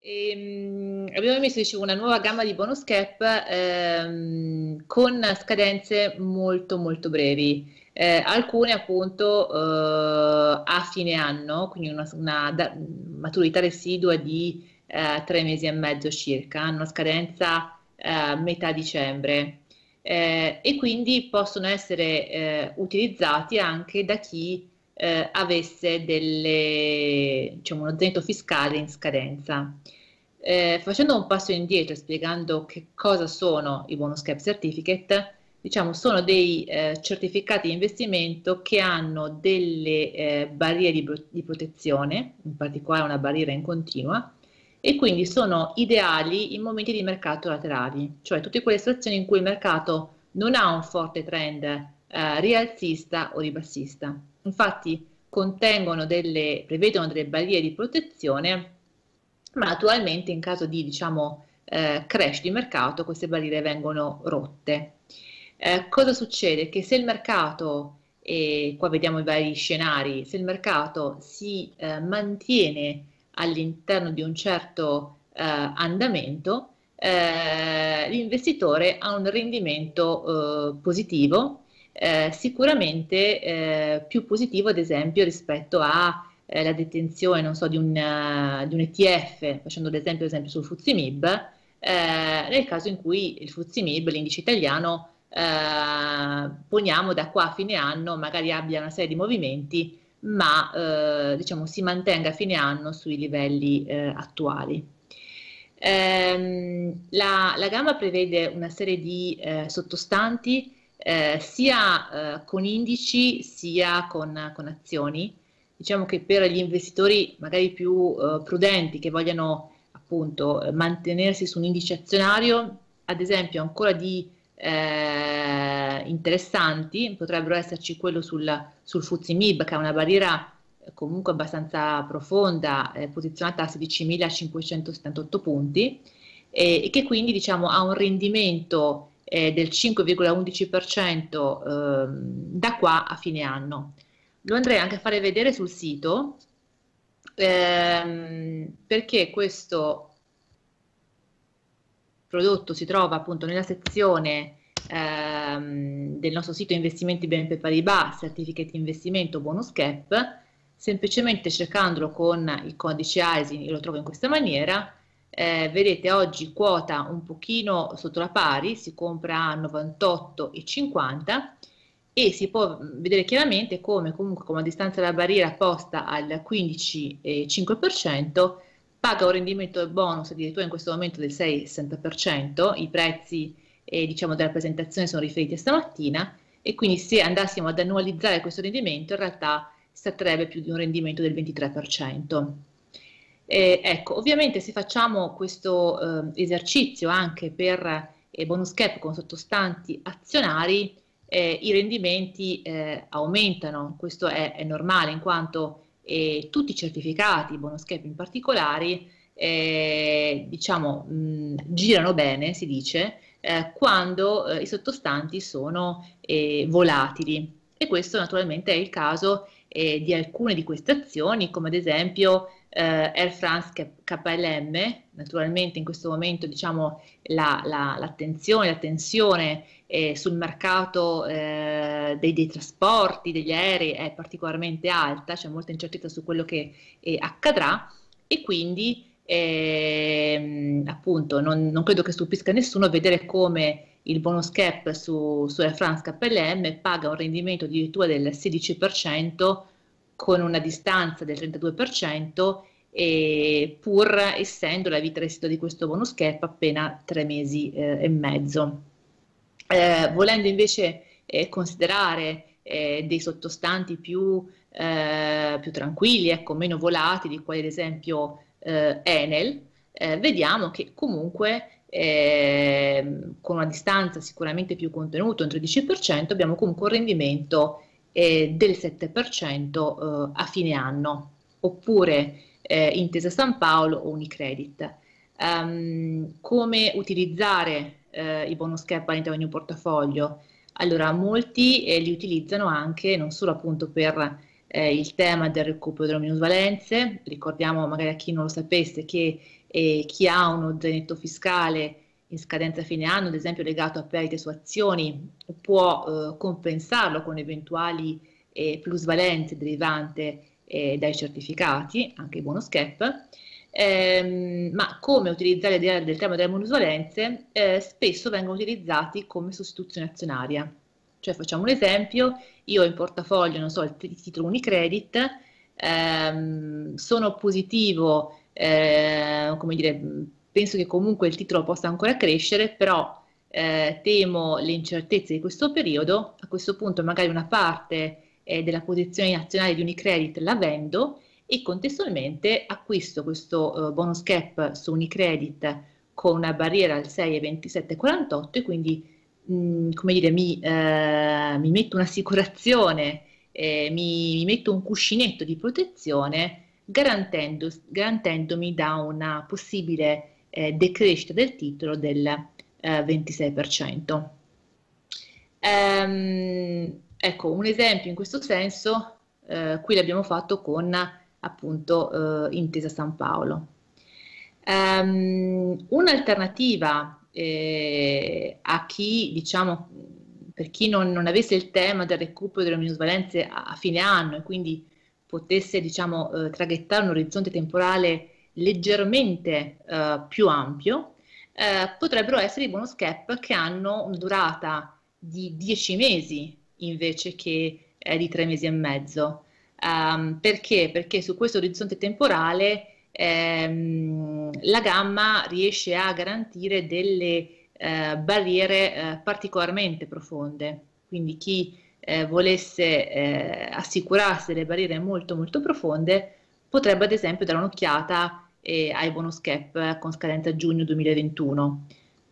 E, ehm, abbiamo messo dicevo, una nuova gamma di bonus cap ehm, con scadenze molto molto brevi, eh, alcune appunto eh, a fine anno, quindi una, una da, maturità residua di eh, tre mesi e mezzo circa, hanno scadenza a eh, metà dicembre eh, e quindi possono essere eh, utilizzati anche da chi eh, avesse delle, diciamo, uno zenito fiscale in scadenza. Eh, facendo un passo indietro e spiegando che cosa sono i bonus cap certificate, diciamo, sono dei eh, certificati di investimento che hanno delle eh, barriere di, di, protezione, in particolare una barriera in continua, e quindi sono ideali in momenti di mercato laterali, cioè tutte quelle situazioni in cui il mercato non ha un forte trend eh, rialzista o ribassista infatti contengono delle, prevedono delle barriere di protezione, ma attualmente in caso di diciamo, eh, crash di mercato queste barriere vengono rotte. Eh, cosa succede? Che se il mercato, e qua vediamo i vari scenari, se il mercato si eh, mantiene all'interno di un certo eh, andamento, eh, l'investitore ha un rendimento eh, positivo eh, sicuramente eh, più positivo ad esempio rispetto alla eh, detenzione non so, di, un, uh, di un ETF, facendo l'esempio ad esempio sul FUZIMIB, eh, nel caso in cui il FUZIMIB, l'indice italiano, eh, poniamo da qua a fine anno, magari abbia una serie di movimenti, ma diciamo si mantenga a fine anno sui livelli attuali. Ehm, la, la, gamma prevede una serie di sottostanti eh, sia eh, con indici sia con, con, azioni. Diciamo che per gli investitori magari più eh, prudenti che vogliono appunto mantenersi su un indice azionario, ad esempio ancora di eh, interessanti, potrebbero esserci quello sul, sul FUZIMIB che è una barriera eh, comunque abbastanza profonda, eh, posizionata a 16.578 punti e, e che quindi diciamo ha un rendimento eh, del 5,11% ehm, da qua a fine anno. Lo andrei anche a fare vedere sul sito ehm, perché questo prodotto si trova appunto nella sezione ehm, del nostro sito investimenti BNP Paribas, certificati investimento bonus cap, semplicemente cercandolo con il codice ISIN io lo trovo in questa maniera, eh, vedete oggi quota un pochino sotto la pari, si compra a 98,50 e si può mm, vedere chiaramente come comunque con una distanza dalla barriera posta al 15,5% paga un rendimento bonus addirittura in questo momento del 6,60%, i prezzi eh, diciamo, della presentazione sono riferiti a stamattina e quindi se andassimo ad annualizzare questo rendimento in realtà si tratterebbe più di un rendimento del 23%. Eh, ecco, ovviamente se facciamo questo eh, esercizio anche per eh, bonus cap con sottostanti azionari, eh, i rendimenti eh, aumentano, questo è, è, normale in quanto eh, tutti i certificati, bonus cap in particolare, diciamo, mh, girano bene, si dice, quando i sottostanti sono volatili. E questo naturalmente è il caso di alcune di queste azioni, come ad esempio eh, Air France KLM, naturalmente in questo momento diciamo, la, la, l'attenzione, la tensione eh, sul mercato eh, dei, dei, trasporti, degli aerei è particolarmente alta, c'è molta incertezza su quello che eh, accadrà e quindi ehm, appunto non, non, credo che stupisca nessuno vedere come il bonus cap su, su Air France KLM paga un rendimento addirittura del 16% con una distanza del 32%, e pur essendo la vita residua di questo bonus cap appena tre mesi eh, e mezzo. Eh, volendo invece eh, considerare eh, dei sottostanti più, eh, più, tranquilli, ecco, meno volatili, quali ad esempio eh, Enel, vediamo che comunque ehm, con una distanza sicuramente più contenuta, un 13%, abbiamo comunque un rendimento eh, del 7% eh, a fine anno, oppure eh, Intesa San Paolo o Unicredit. Um, come utilizzare eh, i bonus cap all'interno di un portafoglio? Allora, molti eh, li utilizzano anche non solo appunto per eh, il tema del recupero delle minusvalenze. Ricordiamo magari a chi non lo sapesse che eh, chi ha uno zainetto fiscale in scadenza fine anno, ad esempio legato a perdite su azioni, può eh, compensarlo con eventuali eh, plusvalenze derivanti eh, dai certificati, anche il bonus cap, ehm, ma come utilizzare l'idea del tema delle bonusvalenze eh, spesso vengono utilizzati come sostituzione azionaria. Cioè facciamo un esempio, io ho in portafoglio, non so, il titolo Unicredit, ehm, sono positivo, eh, come dire, penso che comunque il titolo possa ancora crescere, però eh, temo le incertezze di questo periodo, a questo punto magari una parte eh, della posizione nazionale di Unicredit la vendo e contestualmente acquisto questo eh, bonus cap su Unicredit con una barriera al 6,2748 e quindi mh, mm, come dire, mi, eh, mi metto un'assicurazione, eh, mi, mi metto un cuscinetto di protezione garantendo, garantendomi da una possibile eh, decrescita del titolo del eh, 26%. Ehm, ecco, un esempio in questo senso eh, qui l'abbiamo fatto con appunto eh, Intesa San Paolo. Ehm, un'alternativa eh, a chi, diciamo, per chi non, non, avesse il tema del recupero delle minusvalenze a, a fine anno e quindi potesse, diciamo, eh, traghettare un orizzonte temporale leggermente eh, più ampio eh, potrebbero essere i bonus cap che hanno una durata di 10 mesi invece che eh, di 3 mesi e mezzo. Um, perché? Perché su questo orizzonte temporale ehm, la gamma riesce a garantire delle eh, barriere eh, particolarmente profonde. Quindi chi eh, volesse eh, assicurarsi delle barriere molto molto profonde, potrebbe ad esempio dare un'occhiata e ai bonus cap eh, con scadenza giugno 2021.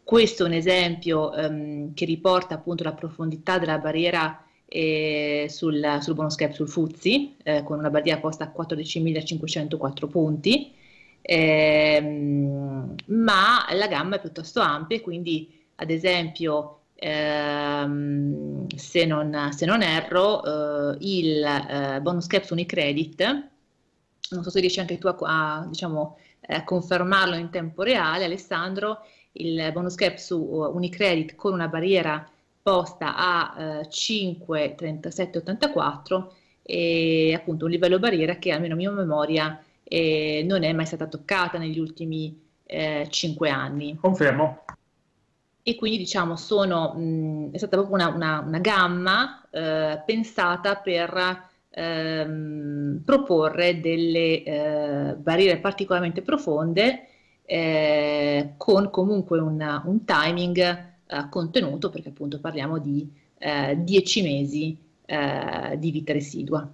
Questo è un esempio ehm, che riporta appunto la profondità della barriera eh, sul, sul, bonus cap sul Fuzzi, eh, con una barriera posta a 14.504 punti, ehm, ma la gamma è piuttosto ampia, quindi ad esempio ehm, se, non, se, non, erro eh, il eh, bonus cap su Unicredit non so se riesci anche tu a, a, diciamo, eh, a confermarlo in tempo reale, Alessandro, il bonus cap su uh, Unicredit con una barriera posta a eh, 5,3784 e appunto un livello barriera che almeno a mia memoria eh, non è mai stata toccata negli ultimi eh, 5 anni. Confermo. E quindi diciamo sono, mh, è stata proprio una, una, una gamma eh, pensata per... Ehm, proporre delle eh, barriere particolarmente profonde eh, con comunque una, un timing eh, contenuto perché appunto parliamo di 10 eh, mesi eh, di vita residua.